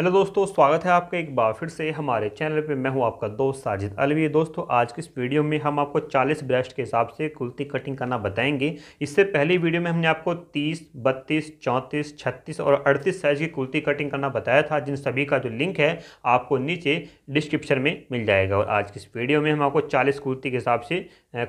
hello दोस्तों स्वागत है आपका एक बार फिर से हमारे चैनल पे मैं हूं आपका दोस्त साजिद अलवी दोस्तों आज की इस वीडियो में हम आपको 40 ब्रेस्ट के हिसाब से कुर्ती कटिंग करना बताएंगे इससे पहले वीडियो में हमने आपको 30, 32, 34, 36 और 38 साइज की कुर्ती कटिंग करना बताया था जिन सभी का जो लिंक है आपको नीचे डिस्क्रिप्शन में मिल जाएगा और आज की इस वीडियो में हम आपको चालीस कुर्ती के हिसाब से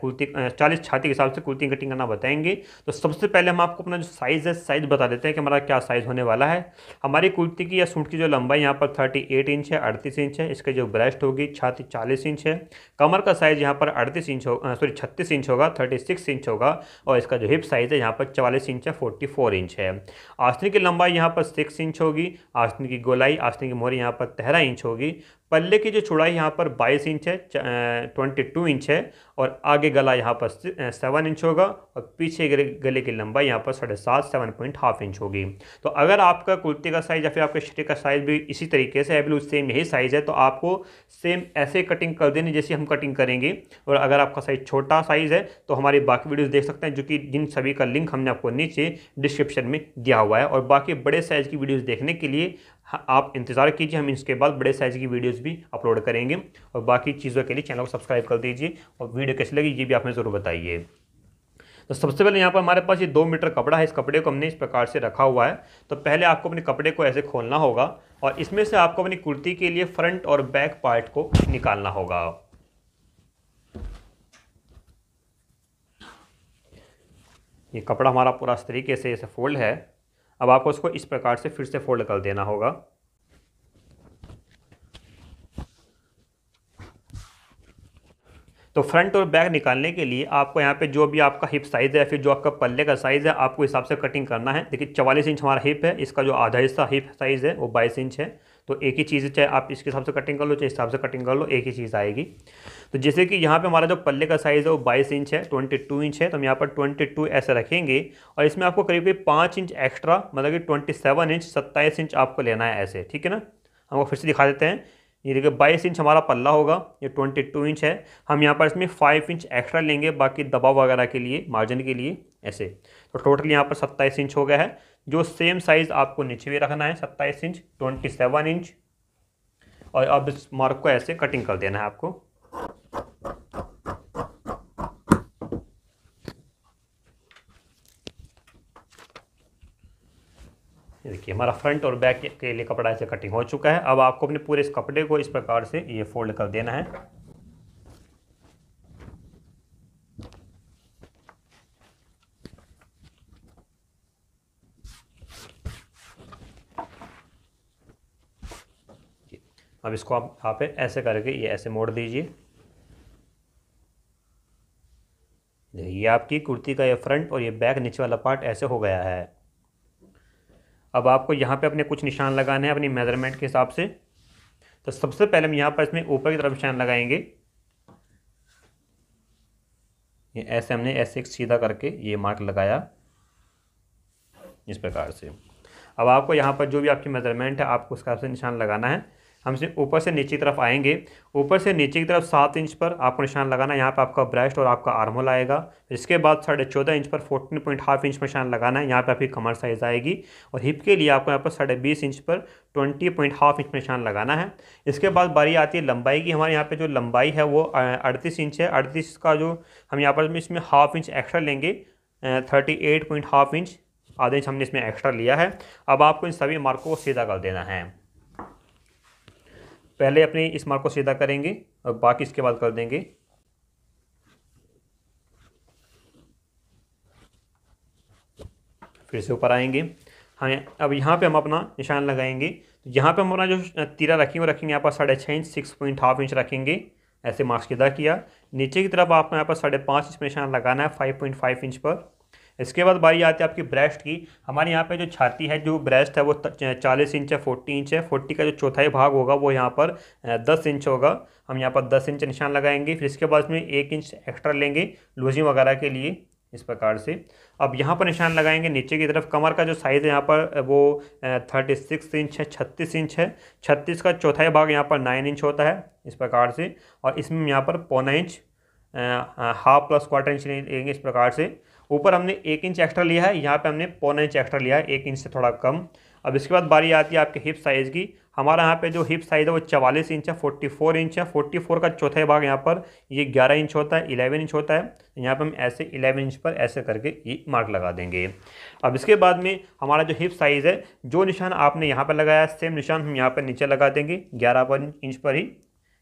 कुर्ती चालीस छाती के हिसाब से कुर्ती कटिंग करना बताएंगे तो सबसे पहले हम आपको अपना जो साइज़ है साइज़ बता देते हैं कि हमारा क्या साइज़ होने वाला है हमारी कुर्ती की या सूट की जो लंबाई यहाँ पर 38 इंच है 38 इंच है इसके जो ब्रेस्ट होगी छाती 40 इंच है कमर का साइज़ यहाँ पर 38 इंच हो सॉरी 36 इंच होगा 36 इंच होगा और इसका जो हिप साइज़ है यहाँ पर 44 इंच है 44 इंच है आसनी की लंबाई यहाँ पर सिक्स इंच होगी आसनी की गोलाई आसनी की मोहरी यहाँ पर तेरह इंच होगी पल्ले की जो चौड़ाई यहाँ पर 22 इंच है 22 इंच है और आगे गला यहाँ पर सेवन इंच होगा और पीछे गले की लंबाई यहाँ पर साढ़े सात सेवन पॉइंट हाफ इंच होगी तो अगर आपका कुर्ती का साइज़ या फिर आपके शरीर का साइज़ भी इसी तरीके से है बिल्कुल सेम यही साइज़ है तो आपको सेम ऐसे कटिंग कर देनी जैसे हम कटिंग करेंगे और अगर आपका साइज़ छोटा साइज़ है तो हमारी बाकी वीडियोज़ देख सकते हैं जो कि जिन सभी का लिंक हमने आपको नीचे डिस्क्रिप्शन में दिया हुआ है और बाकी बड़े साइज़ की वीडियोज़ देखने के लिए हाँ, आप इंतज़ार कीजिए हम इसके बाद बड़े साइज़ की वीडियोस भी अपलोड करेंगे और बाकी चीज़ों के लिए चैनल को सब्सक्राइब कर दीजिए और वीडियो कैसी लगी ये भी आप हमें ज़रूर बताइए तो सबसे पहले यहाँ पर हमारे पास ये दो मीटर कपड़ा है इस कपड़े को हमने इस प्रकार से रखा हुआ है तो पहले आपको अपने कपड़े को ऐसे खोलना होगा और इसमें से आपको अपनी कुर्ती के लिए फ्रंट और बैक पार्ट को निकालना होगा ये कपड़ा हमारा पूरा इस तरीके से ऐसे फोल्ड है अब आपको उसको इस प्रकार से फिर से फोल्ड कर देना होगा तो फ्रंट और बैक निकालने के लिए आपको यहाँ पे जो भी आपका हिप साइज़ है या फिर जो आपका पल्ले का साइज़ है आपको हिसाब से कटिंग करना है देखिए चवालीस इंच हमारा हिप है इसका जो आधा हिस्सा हिप साइज़ है वो 22 इंच है तो एक ही चीज़ चाहे आप इसके हिसाब से कटिंग कर लो चाहे इस हिसाब से कटिंग कर लो एक ही चीज़ आएगी तो जैसे कि यहाँ पे हमारा जो पल्ले का साइज़ है वो बाईस इंच है ट्वेंटी टू इंच है तो हम यहाँ पर ट्वेंटी टू ऐसे रखेंगे और इसमें आपको करीब करीब पाँच इंच एक्स्ट्रा मतलब कि ट्वेंटी सेवन इंच सत्ताईस इंच आपको लेना है ऐसे ठीक है ना हमको फिर से दिखा देते हैं ये देखिए बाईस इंच हमारा पल्ला होगा ये ट्वेंटी टू इंच है हम यहाँ पर इसमें फाइव इंच एक्स्ट्रा लेंगे बाकी दबाव वगैरह के लिए मार्जिन के लिए ऐसे तो टोटल यहाँ पर सत्ताईस इंच हो गया है जो सेम साइज़ आपको नीचे भी रखना है सत्ताईस इंच ट्वेंटी सेवन इंच और अब इस मार्क को ऐसे कटिंग कर देना है आपको देखिए हमारा फ्रंट और बैक के लिए कपड़ा ऐसे कटिंग हो चुका है अब आपको अपने पूरे इस कपड़े को इस प्रकार से ये फोल्ड कर देना है अब इसको आप यहाँ पे ऐसे करके ये ऐसे मोड़ दीजिए ये आपकी कुर्ती का ये फ्रंट और ये बैक नीचे वाला पार्ट ऐसे हो गया है अब आपको यहाँ पे अपने कुछ निशान लगाने हैं अपनी मेजरमेंट के हिसाब से तो सबसे पहले हम यहाँ पर इसमें ऊपर की तरफ निशान लगाएंगे ये ऐसे हमने ऐसे एक सीधा करके ये मार्क लगाया इस प्रकार से अब आपको यहाँ पर जो भी आपकी मेजरमेंट है आपको उसका निशान लगाना है हम इसमें ऊपर से नीचे की तरफ आएंगे ऊपर से नीचे की तरफ सात इंच पर आपको निशान लगाना है यहाँ पर आपका ब्रेस्ट और आपका आर्मोल आएगा इसके बाद साढ़े चौदह इंच पर फोर्टीन पॉइंट हाफ इंच पर निशान लगाना है यहाँ पर आपकी कमर साइज़ आएगी और हिप के लिए आपको यहाँ पर साढ़े बीस इंच पर ट्वेंटी पॉइंट हाफ इंच पर निशान लगाना है इसके बाद बारी आती है लंबाई की हमारे यहाँ पर जो लंबाई है वो अड़तीस इंच है अड़तीस का जो हम यहाँ पर इसमें हाफ इंच एक्स्ट्रा लेंगे thirty eight point half inch आधा इंच हमने इसमें एक्स्ट्रा लिया है अब आपको इन सभी मार्कों को सीधा कर देना है पहले अपने इस मार्क को सीधा करेंगे और बाकी इसके बाद कर देंगे फिर से ऊपर आएंगे हाँ अब यहाँ पे हम अपना निशान लगाएंगे तो यहाँ पे हम अपना जो तीरा रखेंगे वो रखेंगे यहाँ पर साढ़े छः inch six point half inch रखेंगे ऐसे मार्क्स सीधा किया नीचे की तरफ आपको यहाँ पर साढ़े पाँच इंच में निशान लगाना है फाइव पॉइंट फाइव इंच पर इसके बाद बारी आती है आपकी ब्रेस्ट की हमारे यहाँ पे जो छाती है जो ब्रेस्ट है वो चालीस इंच है फोर्टी इंच है फोर्टी का जो चौथाई भाग होगा वो यहाँ पर दस इंच होगा हम यहाँ पर दस इंच निशान लगाएंगे फिर इसके बाद इसमें एक इंच एक्स्ट्रा लेंगे लूजिंग वगैरह के लिए इस प्रकार से अब यहाँ पर निशान लगाएंगे नीचे की तरफ कमर का जो साइज़ है यहाँ पर वो थर्टी सिक्स इंच है छत्तीस इंच है छत्तीस का चौथाई भाग यहाँ पर नाइन इंच होता है इस प्रकार से और इसमें यहाँ पर पौना inch half plus quarter inch लेंगे इस प्रकार से ऊपर हमने एक इंच एक्स्ट्रा लिया है यहाँ पे हमने पौना इंच एक्स्ट्रा लिया है एक इंच से थोड़ा कम अब इसके बाद बारी आती है आपके हिप साइज़ की हमारा यहाँ पे जो हिप साइज़ है वो चवालीस इंच है फोर्टी फोर इंच है फोर्टी फोर का चौथा भाग यहाँ पर ये ग्यारह इंच होता है इलेवन इंच होता है यहाँ पर हम ऐसे इलेवन इंच पर ऐसे करके ये मार्क लगा देंगे अब इसके बाद में हमारा जो हिप साइज़ है जो निशान आपने यहाँ पर लगाया सेम निशान हम यहाँ पर नीचे लगा देंगे ग्यारह पर इंच पर ही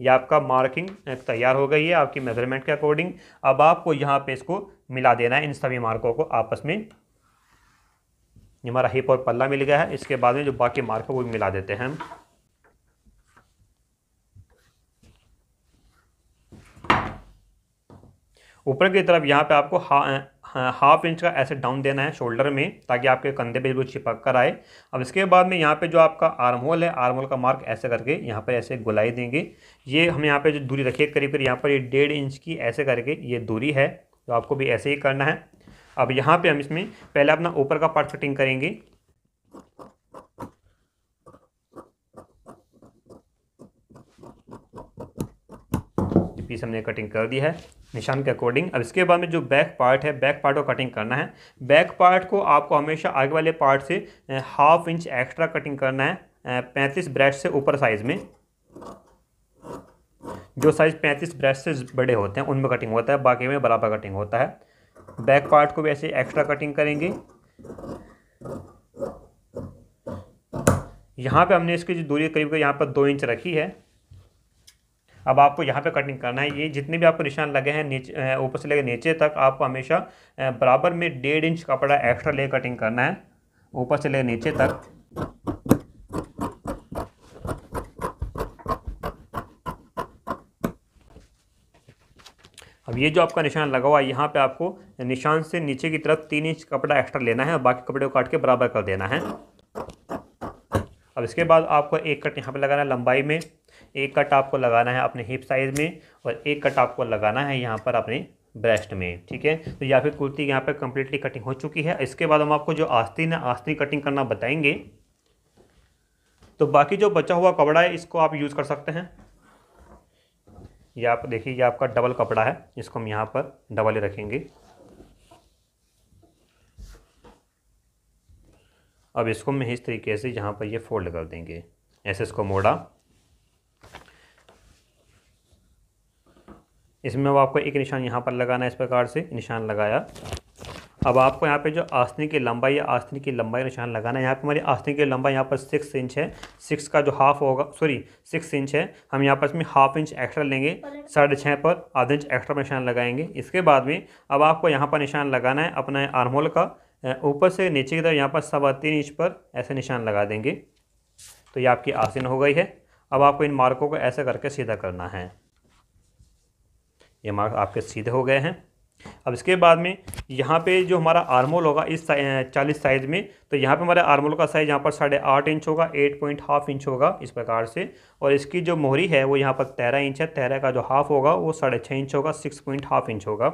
ये आपका मार्किंग तैयार हो गई है आपकी मेजरमेंट के अकॉर्डिंग अब आपको यहाँ पे इसको मिला देना है इन सभी मार्कों को आपस में ये हमारा हिप और पल्ला मिल गया है इसके बाद में जो बाकी मार्क है वो भी मिला देते हैं हम ऊपर की तरफ यहाँ पे आपको हा, हा, हाफ इंच का ऐसे डाउन देना है शोल्डर में ताकि आपके कंधे पे बिल्कुल चिपक कर आए अब इसके बाद में यहाँ पे जो आपका आर्म होल है आर्म होल का मार्क ऐसे करके यहाँ पर ऐसे गुलाई देंगे ये हम यहाँ पे जो दूरी है करीब करीब यहाँ पर ये डेढ़ इंच की ऐसे करके ये दूरी है तो आपको भी ऐसे ही करना है अब यहाँ पे हम इसमें पहले अपना ऊपर का पार्ट फिटिंग करेंगे पीस हमने कटिंग कर दी है निशान के अकॉर्डिंग अब इसके बाद में जो बैक पार्ट है बैक पार्ट को कटिंग करना है बैक पार्ट को आपको हमेशा आगे वाले पार्ट से हाफ इंच एक्स्ट्रा कटिंग करना है पैंतीस ब्रेड से ऊपर साइज़ में जो साइज़ पैंतीस ब्रेस्ट से बड़े होते हैं उनमें कटिंग होता है बाकी में बराबर कटिंग होता है बैक पार्ट को भी ऐसे एक्स्ट्रा कटिंग करेंगे यहाँ पे हमने इसकी जो दूरी करीब करीब यहाँ पर दो इंच रखी है अब आपको यहाँ पे कटिंग करना है ये जितने भी आपको निशान लगे हैं नीचे ऊपर से लेकर नीचे तक आपको हमेशा बराबर में डेढ़ इंच कपड़ा एक्स्ट्रा ले कटिंग करना है ऊपर से लेकर नीचे तक अब ये जो आपका निशान लगा हुआ है यहाँ पे आपको निशान से नीचे की तरफ तीन इंच कपड़ा एक्स्ट्रा लेना है और बाकी कपड़े को काट के बराबर कर देना है अब इसके बाद आपको एक कट यहाँ पे लगाना है लंबाई में एक कट आपको लगाना है अपने हिप साइज़ में और एक कट आपको लगाना है यहाँ पर अपने ब्रेस्ट में ठीक है तो या फिर कुर्ती यहाँ पर कंप्लीटली कटिंग हो चुकी है इसके बाद हम आपको जो आस्तीन है आस्तीन कटिंग करना बताएंगे तो बाकी जो बचा हुआ कपड़ा है इसको आप यूज़ कर सकते हैं ये आप देखिए ये आपका डबल कपड़ा है इसको हम यहाँ पर डबल ही रखेंगे अब इसको हम इस तरीके से यहाँ पर ये फोल्ड कर देंगे ऐसे इसको मोड़ा इसमें अब आपको एक निशान यहाँ पर लगाना है इस प्रकार से निशान लगाया अब आपको यहाँ पे जो आस्तनी की लंबाई या आस्तनी की लंबाई निशान लगाना है यहाँ पे हमारी आस्तनी की लंबाई यहाँ पर सिक्स इंच है सिक्स का जो हाफ होगा सॉरी सिक्स इंच है हम यहाँ पर इसमें हाफ इंच एक्स्ट्रा लेंगे साढ़े छः पर आधा इंच एक्स्ट्रा निशान लगाएंगे इसके बाद में अब आपको यहाँ पर निशान लगाना है अपना आर्मोल का ऊपर से नीचे की तरफ यहाँ पर सवा तीन इंच पर ऐसे निशान लगा देंगे तो ये आपकी आसन हो गई है अब आपको इन मार्कों को ऐसे करके सीधा करना है ये मार्क आपके सीधे हो गए हैं अब इसके बाद में यहाँ पे जो हमारा आर्मोल होगा इस चालीस साइज़ में तो यहाँ पे हमारे आर्मोल का साइज़ यहाँ पर साढ़े आठ इंच होगा एट पॉइंट हाफ इंच होगा इस प्रकार से और इसकी जो मोहरी है वो यहाँ पर तेरह इंच है तेरह का जो हाफ होगा वो साढ़े छः इंच होगा सिक्स पॉइंट हाफ इंच होगा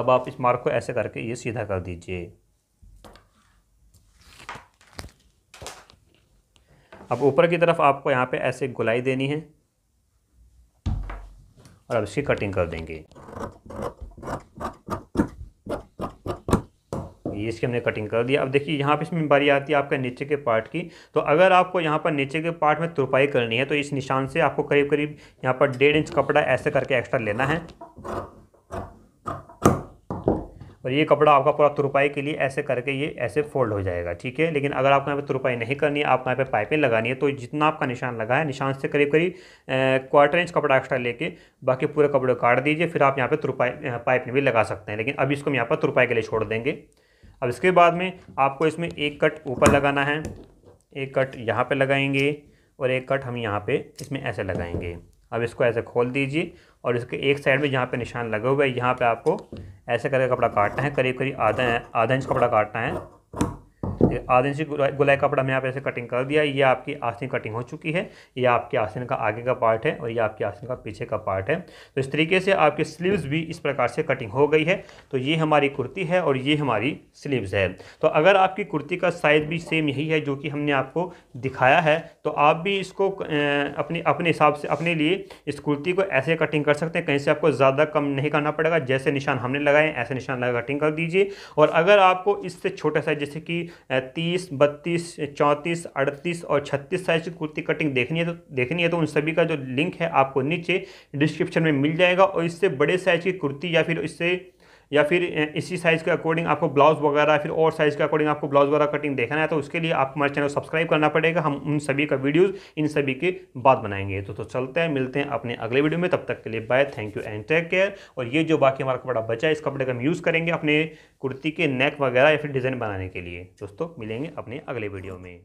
अब आप इस मार्क को ऐसे करके ये सीधा कर दीजिए अब ऊपर की तरफ आपको यहाँ पर ऐसे गुलाई देनी है और अब इसकी कटिंग कर देंगे ये इसकी हमने कटिंग कर दिया अब देखिए यहाँ पे इसमें बारी आती है आपके नीचे के पार्ट की तो अगर आपको यहाँ पर नीचे के पार्ट में तुरपाई करनी है तो इस निशान से आपको करीब करीब यहाँ पर डेढ़ इंच कपड़ा ऐसे करके एक्स्ट्रा लेना है और ये कपड़ा आपका पूरा तुरपाई के लिए ऐसे करके ये ऐसे फोल्ड हो जाएगा ठीक है लेकिन अगर आपको यहाँ पे तुरपाई नहीं करनी है आपको यहाँ पे पाइपिंग लगानी है तो जितना आपका निशान लगा है निशान से करीब करीब क्वार्टर इंच कपड़ा एक्स्ट्रा लेके बाकी पूरे कपड़े काट दीजिए फिर आप यहाँ पर तुरपाई पाइप भी लगा सकते हैं लेकिन अभी इसको हम यहाँ पर तुरपाई के लिए छोड़ देंगे अब इसके बाद में आपको इसमें एक कट ऊपर लगाना है एक कट यहाँ पर लगाएंगे और एक कट हम यहाँ पर इसमें ऐसे लगाएंगे अब इसको ऐसे खोल दीजिए और इसके एक साइड में जहाँ पे निशान लगे हुए हैं यहाँ पे आपको ऐसे करके कपड़ा काटना है करीब करीब आधा आधा इंच कपड़ा काटना है आधे इंच गुलाई कपड़ा में आप ऐसे कटिंग कर दिया ये आपकी आसन कटिंग हो चुकी है ये आपके आसन का आगे का पार्ट है और ये आपके आसन का पीछे का पार्ट है तो इस तरीके से आपके स्लीव्स भी इस प्रकार से कटिंग हो गई है तो ये हमारी कुर्ती है और ये हमारी स्लीव्स है तो अगर आपकी कुर्ती का साइज़ भी सेम यही है जो कि हमने आपको दिखाया है तो आप भी इसको अपने अपने हिसाब से अपने लिए इस कुर्ती को ऐसे कटिंग कर सकते हैं कहीं से आपको ज़्यादा कम नहीं करना पड़ेगा जैसे निशान हमने लगाए ऐसे निशान लगा कटिंग कर दीजिए और अगर आपको इससे छोटा सा जैसे कि तीस बत्तीस चौंतीस अड़तीस और छत्तीस साइज की कुर्ती कटिंग देखनी है तो देखनी है तो उन सभी का जो लिंक है आपको नीचे डिस्क्रिप्शन में मिल जाएगा और इससे बड़े साइज की कुर्ती या फिर इससे या फिर इसी साइज़ के अकॉर्डिंग आपको ब्लाउज़ वगैरह फिर और साइज़ के अकॉर्डिंग आपको ब्लाउज़ वगैरह कटिंग देखना है तो उसके लिए आप हमारे चैनल सब्सक्राइब करना पड़ेगा हम उन सभी का वीडियोज़ इन सभी के बाद बनाएंगे तो तो चलते हैं मिलते हैं अपने अगले वीडियो में तब तक के लिए bye thank you and take care और ये जो बाकी हमारा कपड़ा बचा है इस कपड़े का हम यूज़ करेंगे अपने कुर्ती के नेक वगैरह या फिर डिज़ाइन बनाने के लिए दोस्तों मिलेंगे अपने अगले वीडियो में